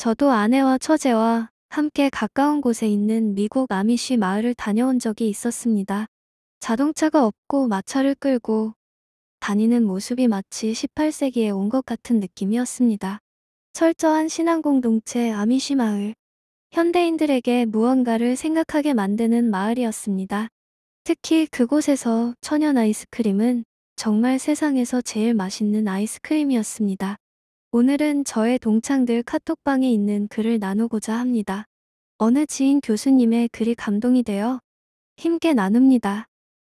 저도 아내와 처제와 함께 가까운 곳에 있는 미국 아미쉬 마을을 다녀온 적이 있었습니다. 자동차가 없고 마차를 끌고 다니는 모습이 마치 18세기에 온 것 같은 느낌이었습니다. 철저한 신앙 공동체 아미쉬 마을. 현대인들에게 무언가를 생각하게 만드는 마을이었습니다. 특히 그곳에서 천연 아이스크림은 정말 세상에서 제일 맛있는 아이스크림이었습니다. 오늘은 저의 동창들 카톡방에 있는 글을 나누고자 합니다. 어느 지인 교수님의 글이 감동이 되어 힘께 나눕니다.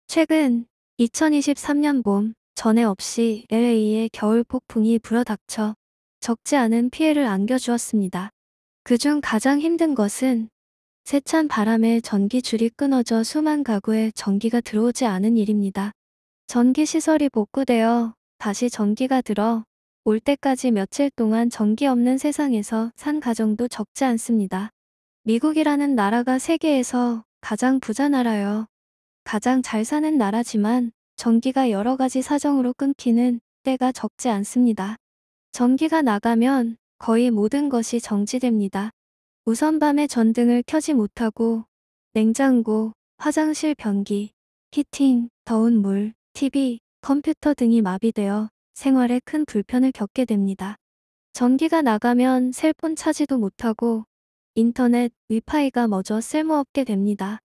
최근 2023년 봄 전에 없이 LA의 겨울 폭풍이 불어닥쳐 적지 않은 피해를 안겨주었습니다. 그 중 가장 힘든 것은 세찬 바람에 전기줄이 끊어져 수만 가구에 전기가 들어오지 않은 일입니다. 전기시설이 복구되어 다시 전기가 들어 올 때까지 며칠 동안 전기 없는 세상에서 산 가정도 적지 않습니다. 미국이라는 나라가 세계에서 가장 부자 나라요. 가장 잘 사는 나라지만 전기가 여러 가지 사정으로 끊기는 때가 적지 않습니다. 전기가 나가면 거의 모든 것이 정지됩니다. 우선 밤에 전등을 켜지 못하고 냉장고, 화장실 변기, 히팅, 더운 물, TV, 컴퓨터 등이 마비되어 생활에 큰 불편을 겪게 됩니다. 전기가 나가면 셀폰 차지도 못하고 인터넷, 위파이가 먼저 쓸모없게 됩니다.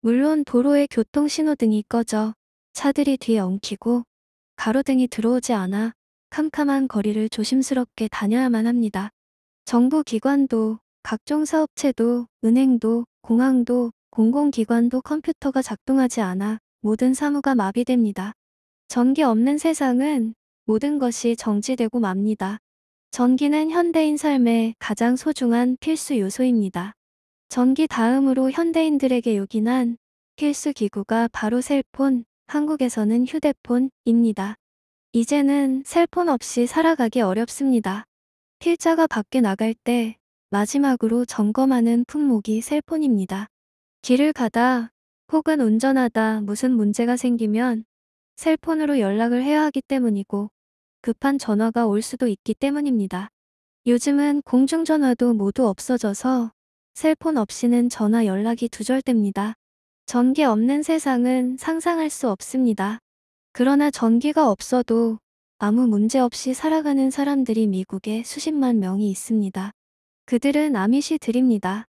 물론 도로에 교통신호등이 꺼져 차들이 뒤에 엉키고 가로등이 들어오지 않아 캄캄한 거리를 조심스럽게 다녀야만 합니다. 정부 기관도, 각종 사업체도, 은행도, 공항도, 공공기관도 컴퓨터가 작동하지 않아 모든 사무가 마비됩니다. 전기 없는 세상은 모든 것이 정지되고 맙니다. 전기는 현대인 삶의 가장 소중한 필수 요소입니다. 전기 다음으로 현대인들에게 요긴한 필수 기구가 바로 셀폰, 한국에서는 휴대폰입니다. 이제는 셀폰 없이 살아가기 어렵습니다. 필자가 밖에 나갈 때 마지막으로 점검하는 품목이 셀폰입니다. 길을 가다 혹은 운전하다 무슨 문제가 생기면 셀폰으로 연락을 해야 하기 때문이고 급한 전화가 올 수도 있기 때문입니다. 요즘은 공중전화도 모두 없어져서 셀폰 없이는 전화 연락이 두절됩니다. 전기 없는 세상은 상상할 수 없습니다. 그러나 전기가 없어도 아무 문제 없이 살아가는 사람들이 미국에 수십만 명이 있습니다. 그들은 아미시 드립니다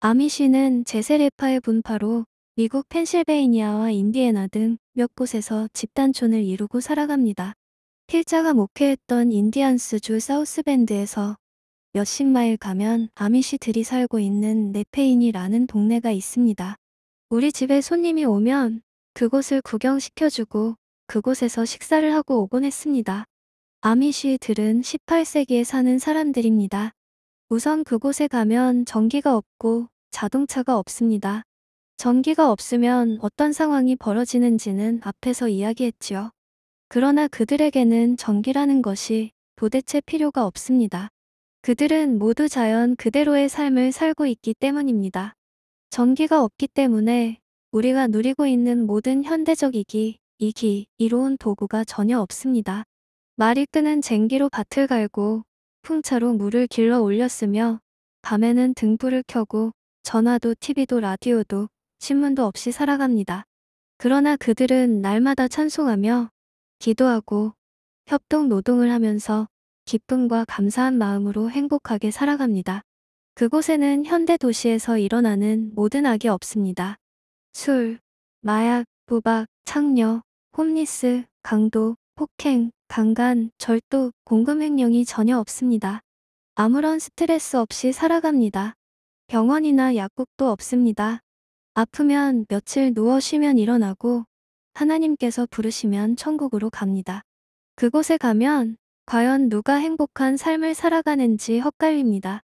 아미시는 제세레파의 분파로 미국 펜실베이니아와 인디애나 등 몇 곳에서 집단촌을 이루고 살아갑니다. 필자가 목회했던 인디안스주 사우스밴드에서 몇십 마일 가면 아미시들이 살고 있는 네페인이라는 동네가 있습니다. 우리 집에 손님이 오면 그곳을 구경시켜주고 그곳에서 식사를 하고 오곤 했습니다. 아미시들은 18세기에 사는 사람들입니다. 우선 그곳에 가면 전기가 없고 자동차가 없습니다. 전기가 없으면 어떤 상황이 벌어지는지는 앞에서 이야기했지요. 그러나 그들에게는 전기라는 것이 도대체 필요가 없습니다. 그들은 모두 자연 그대로의 삶을 살고 있기 때문입니다. 전기가 없기 때문에 우리가 누리고 있는 모든 현대적 이기, 이기, 이로운 도구가 전혀 없습니다. 말이 끄는 쟁기로 밭을 갈고 풍차로 물을 길러 올렸으며 밤에는 등불을 켜고 전화도 TV도 라디오도 신문도 없이 살아갑니다. 그러나 그들은 날마다 찬송하며 기도하고 협동 노동을 하면서 기쁨과 감사한 마음으로 행복하게 살아갑니다. 그곳에는 현대 도시에서 일어나는 모든 악이 없습니다. 술, 마약, 부박 창녀, 홈리스, 강도, 폭행, 강간, 절도, 공금횡령이 전혀 없습니다. 아무런 스트레스 없이 살아갑니다. 병원이나 약국도 없습니다. 아프면 며칠 누워 쉬면 일어나고 하나님께서 부르시면 천국으로 갑니다. 그곳에 가면 과연 누가 행복한 삶을 살아가는지 헷갈립니다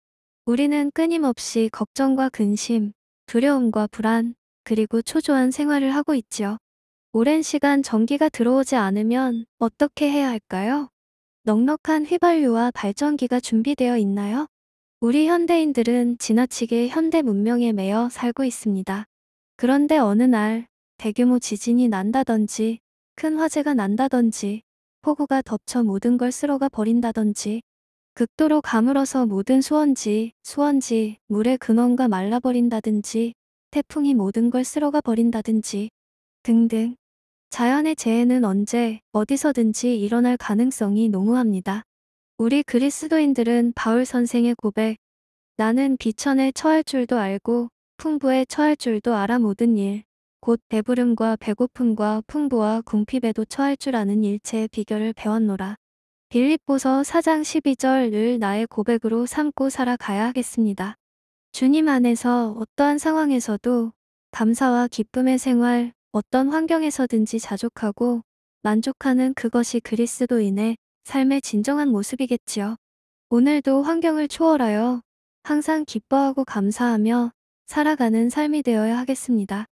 우리는 끊임없이 걱정과 근심, 두려움과 불안, 그리고 초조한 생활을 하고 있지요. 오랜 시간 전기가 들어오지 않으면 어떻게 해야 할까요? 넉넉한 휘발유와 발전기가 준비되어 있나요? 우리 현대인들은 지나치게 현대 문명에 매여 살고 있습니다. 그런데 어느 날 대규모 지진이 난다든지 큰 화재가 난다든지 폭우가 덮쳐 모든 걸 쓸어가 버린다든지 극도로 가물어서 모든 수원지, 수원지, 물의 근원과 말라버린다든지 태풍이 모든 걸 쓸어가 버린다든지 등등 자연의 재해는 언제 어디서든지 일어날 가능성이 농후합니다. 우리 그리스도인들은 바울 선생의 고백 나는 비천에 처할 줄도 알고 풍부에 처할 줄도 알아 모든 일. 곧 배부름과 배고픔과 풍부와 궁핍에도 처할 줄 아는 일체의 비결을 배웠노라. 빌립보서 4장 12절을 나의 고백으로 삼고 살아가야 하겠습니다. 주님 안에서 어떠한 상황에서도 감사와 기쁨의 생활, 어떤 환경에서든지 자족하고 만족하는 그것이 그리스도인의 삶의 진정한 모습이겠지요. 오늘도 환경을 초월하여 항상 기뻐하고 감사하며 살아가는 삶이 되어야 하겠습니다.